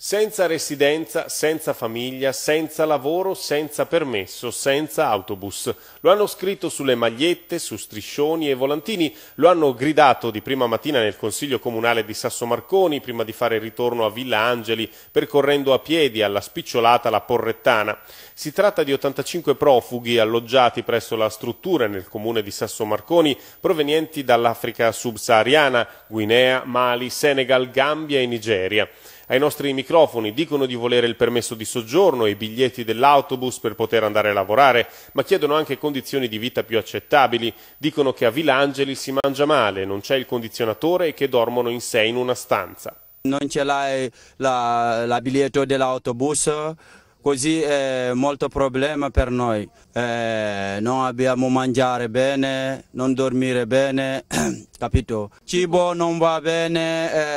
senza residenza, senza famiglia, senza lavoro, senza permesso, senza autobus. Lo hanno scritto sulle magliette, su striscioni e volantini, lo hanno gridato di prima mattina nel Consiglio Comunale di Sasso Marconi, prima di fare il ritorno a Villa Angeli, percorrendo a piedi alla spicciolata la Porrettana. Si tratta di 85 profughi alloggiati presso la struttura nel comune di Sasso Marconi, provenienti dall'Africa subsahariana, Guinea, Mali, Senegal, Gambia e Nigeria ai nostri microfoni dicono di volere il permesso di soggiorno e i biglietti dell'autobus per poter andare a lavorare, ma chiedono anche condizioni di vita più accettabili, dicono che a Vilangeli si mangia male, non c'è il condizionatore e che dormono in sé in una stanza. Non ce l'hai la, la biglietto dell'autobus, così è molto problema per noi. Eh, non abbiamo mangiare bene, non dormire bene, capito? Cibo non va bene,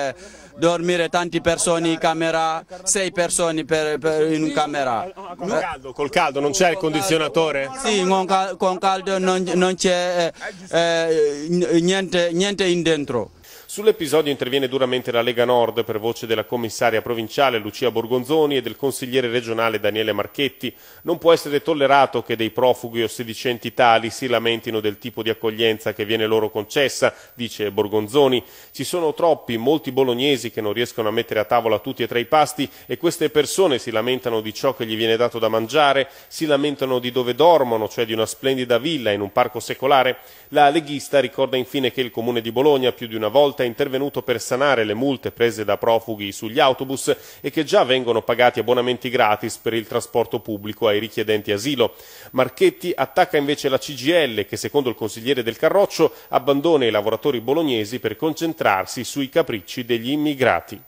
eh, dormire tante persone in camera, sei persone per, per in camera. Con caldo, col caldo non c'è il condizionatore? Sì, con caldo non, non c'è eh, eh niente, niente in dentro. Sull'episodio interviene duramente la Lega Nord per voce della commissaria provinciale Lucia Borgonzoni e del consigliere regionale Daniele Marchetti. Non può essere tollerato che dei profughi o sedicenti tali si lamentino del tipo di accoglienza che viene loro concessa, dice Borgonzoni. Ci sono troppi, molti bolognesi che non riescono a mettere a tavola tutti e tre i pasti e queste persone si lamentano di ciò che gli viene dato da mangiare, si lamentano di dove dormono, cioè di una splendida villa in un parco secolare. La leghista ricorda infine che il comune di Bologna più di una volta volta intervenuto per sanare le multe prese da profughi sugli autobus e che già vengono pagati abbonamenti gratis per il trasporto pubblico ai richiedenti asilo. Marchetti attacca invece la CGL che secondo il consigliere del Carroccio abbandona i lavoratori bolognesi per concentrarsi sui capricci degli immigrati.